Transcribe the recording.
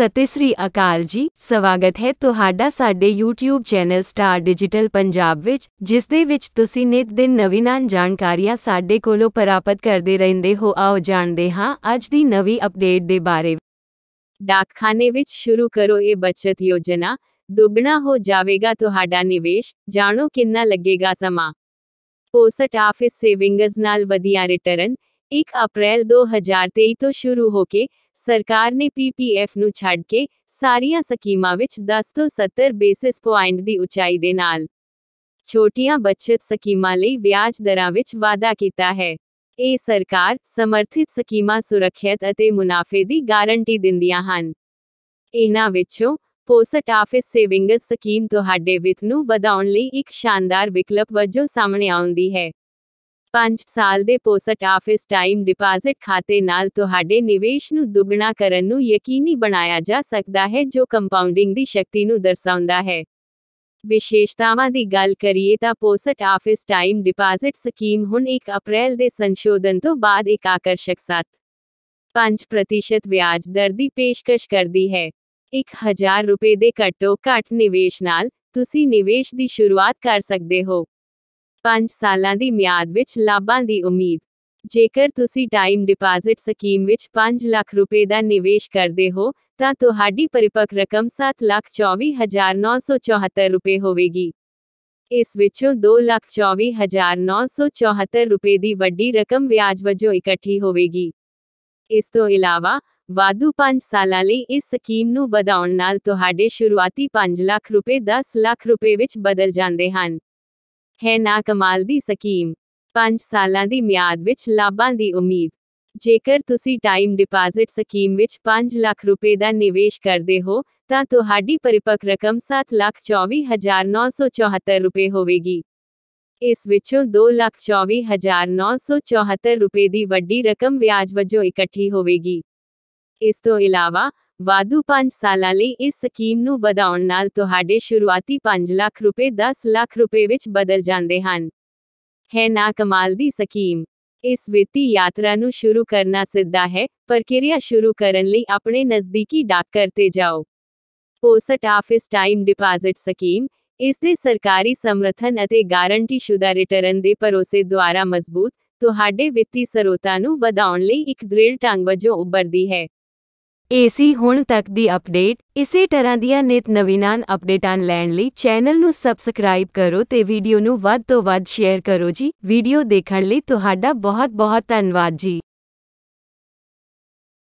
ਸਤਿ ਸ੍ਰੀ ਅਕਾਲ ਜੀ ਸਵਾਗਤ ਹੈ ਤੁਹਾਡਾ ਸਾਡੇ YouTube channel Star Digital Punjab ਵਿੱਚ ਜਿਸ ਦੇ ਵਿੱਚ ਤੁਸੀਂ ਨਿਤ ਦਿਨ ਨਵੀਨਾਂ ਜਾਣਕਾਰੀਆਂ ਸਾਡੇ ਕੋਲੋਂ ਪ੍ਰਾਪਤ ਕਰਦੇ ਰਹਿੰਦੇ ਹੋ ਆਓ ਜਾਣਦੇ ਹਾਂ ਅੱਜ ਦੀ ਨਵੀਂ ਅਪਡੇਟ ਦੇ ਬਾਰੇ ਡਾਕਖਾਨੇ ਵਿੱਚ ਸ਼ੁਰੂ ਕਰੋ ਇਹ ਬਚਤ ਯੋਜਨਾ ਦੁੱਗਣਾ ਹੋ ਜਾਵੇਗਾ ਤੁਹਾਡਾ ਨਿਵੇਸ਼ ਜਾਣੋ ਕਿੰਨਾ ਲੱਗੇਗਾ ਸਮਾਂ ਪੋਸਟ ਆਫਿਸ ਸੇਵਿੰਗਸ ਨਾਲ ਵਧੀਆ ਰਿਟਰਨ 1 ਅਪ੍ਰੈਲ 2023 ਤੋਂ ਸ਼ੁਰੂ ਹੋ ਕੇ ਸਰਕਾਰ ਨੇ ਪੀਪੀਐਫ ਨੂੰ ਛੱਡ ਕੇ ਸਾਰੀਆਂ ਸਕੀਮਾਂ ਵਿੱਚ 10 ਤੋਂ 70 ਬੇਸਿਸ ਪੁਆਇੰਟ ਦੀ ਉਚਾਈ ਦੇ ਨਾਲ ਛੋਟੀਆਂ ਬਚਤ ਸਕੀਮਾਂ ਲਈ ਵਿਆਜ ਦਰਾਂ ਵਿੱਚ ਵਾਧਾ ਕੀਤਾ ਹੈ ਇਹ ਸਰਕਾਰ ਸਮਰਥਿਤ ਸਕੀਮਾਂ ਸੁਰੱਖਿਅਤ ਅਤੇ ਮੁਨਾਫੇ ਦੀ ਗਾਰੰਟੀ ਦਿੰਦੀਆਂ ਹਨ ਇਹਨਾਂ ਵਿੱਚੋਂ ਪੋਸਟ ਆਫਿਸ ਸੇਵਿੰਗਸ ਸਕੀਮ ਤੁਹਾਡੇ ਵਿੱਤ ਨੂੰ ਵਧਾਉਣ ਲਈ ਇੱਕ ਸ਼ਾਨਦਾਰ ਵਿਕਲਪ ਵਜੋਂ ਸਾਹਮਣੇ ਆਉਂਦੀ ਹੈ 5 ਸਾਲ ਦੇ ਪੋਸਟ ਆਫਿਸ ਟਾਈਮ ਡਿਪਾਜ਼ਿਟ ਖਾਤੇ ਨਾਲ ਤੁਹਾਡੇ ਨਿਵੇਸ਼ ਨੂੰ ਦੁੱਗਣਾ ਕਰਨ ਨੂੰ ਯਕੀਨੀ ਬਣਾਇਆ ਜਾ ਸਕਦਾ ਹੈ ਜੋ ਕੰਪਾਊਂਡਿੰਗ ਦੀ ਸ਼ਕਤੀ ਨੂੰ ਦਰਸਾਉਂਦਾ ਹੈ ਵਿਸ਼ੇਸ਼ਤਾਵਾਂ ਦੀ ਗੱਲ ਕਰੀਏ ਤਾਂ post office time deposit scheme ਹੁਣ 1 ਅਪ੍ਰੈਲ ਦੇ ਸੰਸ਼ੋਧਨ ਤੋਂ ਬਾਅਦ ਇੱਕ ਆਕਰਸ਼ਕ 5% ਵਿਆਜ ਦਰ ਦੀ ਪੇਸ਼ਕਸ਼ ਕਰਦੀ ਹੈ 1000 ਰੁਪਏ ਦੇ ਘੱਟੋ ਘੱਟ ਨਿਵੇਸ਼ ਨਾਲ ਤੁਸੀਂ ਨਿਵੇਸ਼ ਦੀ ਸ਼ੁਰੂਆਤ ਕਰ ਸਕਦੇ ਹੋ 5 ਸਾਲਾਂ ਦੀ ਮਿਆਦ ਵਿੱਚ ਲਾਭਾਂ ਦੀ ਉਮੀਦ ਜੇਕਰ ਤੁਸੀਂ ਟਾਈਮ ਡਿਪਾਜ਼ਿਟ ਸਕੀਮ ਵਿੱਚ 5 ਲੱਖ ਰੁਪਏ ਦਾ ਨਿਵੇਸ਼ ਕਰਦੇ ਹੋ ਤਾਂ ਤੁਹਾਡੀ ਪਰਿਪੱਕ ਰਕਮ 7 ਲੱਖ 24974 ਰੁਪਏ ਹੋਵੇਗੀ ਇਸ ਵਿੱਚੋਂ 2 ਲੱਖ 24974 ਰੁਪਏ ਦੀ ਵੱਡੀ ਰਕਮ ਵਿਆਜ ਵਜੋਂ ਇਕੱਠੀ ਹੋਵੇਗੀ ਇਸ ਤੋਂ ਇਲਾਵਾ ਵਾਧੂ 5 ਸਾਲਾਂ ਲਈ ਇਸ ਸਕੀਮ ਨੂੰ ਵਧਾਉਣ ਨਾਲ ਤੁਹਾਡੇ ਸ਼ੁਰੂਆਤੀ 5 ਲੱਖ ਰੁਪਏ 10 ਲੱਖ ਰੁਪਏ ਵਿੱਚ ਬਦਲ ਜਾਂਦੇ ਹਨ ਹੈ ਨਾ ਕਮਾਲ ਦੀ ਸਕੀਮ 5 ਸਾਲਾਂ ਦੀ ਮਿਆਦ ਵਿੱਚ ਲਾਭਾਂ ਦੀ ਉਮੀਦ ਜੇਕਰ ਤੁਸੀਂ ਟਾਈਮ ਡਿਪਾਜ਼ਿਟ ਸਕੀਮ ਵਿੱਚ 5 ਲੱਖ ਰੁਪਏ ਦਾ ਨਿਵੇਸ਼ ਕਰਦੇ ਹੋ ਤਾਂ ਤੁਹਾਡੀ ਪਰਿਪਕ ਰਕਮ 724974 ਰੁਪਏ ਹੋਵੇਗੀ ਇਸ ਵਿੱਚੋਂ 224974 ਰੁਪਏ ਦੀ ਵੱਡੀ ਰਕਮ ਵਿਆਜ ਵਜੋਂ ਇਕੱਠੀ ਹੋਵੇਗੀ ਇਸ ਤੋਂ ਇਲਾਵਾ ਵਾਧੂ 5 ਸਾਲਾਂ ਲਈ ਇਸ ਸਕੀਮ ਨੂੰ ਵਧਾਉਣ ਨਾਲ ਤੁਹਾਡੇ ਸ਼ੁਰੂਆਤੀ 5 ਲੱਖ ਰੁਪਏ 10 ਲੱਖ ਰੁਪਏ ਵਿੱਚ ਬਦਲ ਜਾਂਦੇ ਹਨ ਹੈ ਨਾ ਕਮਾਲ ਦੀ ਸਕੀਮ ਇਸ ਵਿੱਤੀ ਯਾਤਰਾ ਨੂੰ ਸ਼ੁਰੂ ਕਰਨਾ ਸਿੱਧਾ ਹੈ ਪ੍ਰਕਿਰਿਆ ਸ਼ੁਰੂ ਕਰਨ ਲਈ ਆਪਣੇ ਨਜ਼ਦੀਕੀ ਡਾਕਘਰ ਤੇ ਜਾਓ post office time deposit scheme ਇਸ ਦੇ ਸਰਕਾਰੀ ਸਮਰਥਨ ਅਤੇ ਗਾਰੰਟੀ ਸ਼ੁਦਾ ਰਿਟਰਨ ਦੇ ਪਰੋਸੇ ਦੁਆਰਾ ਮਜ਼ਬੂਤ ਤੁਹਾਡੇ ਵਿੱਤੀ ਸਰੋਤਾਂ ਨੂੰ ਵਧਾਉਣ ਲਈ ਇੱਕ ਦ੍ਰਿੜ ਢੰਗ ਵਜੋਂ ਉੱਭਰਦੀ ਹੈ ਏਸੀ ਹੁਣ ਤੱਕ ਦੀ ਅਪਡੇਟ ਇਸੇ ਤਰ੍ਹਾਂ ਦੀਆਂ ਨਿਤ ਨਵੀਨਾਨ ਅਪਡੇਟਾਂ ਲੈਣ ਲਈ ਚੈਨਲ ਨੂੰ ਸਬਸਕ੍ਰਾਈਬ ਕਰੋ ਤੇ ਵੀਡੀਓ ਨੂੰ ਵੱਧ ਤੋਂ ਵੱਧ ਸ਼ੇਅਰ ਕਰੋ ਜੀ ਵੀਡੀਓ ਦੇਖਣ ਲਈ ਤੁਹਾਡਾ ਬਹੁਤ ਬਹੁਤ ਧੰਨਵਾਦ ਜੀ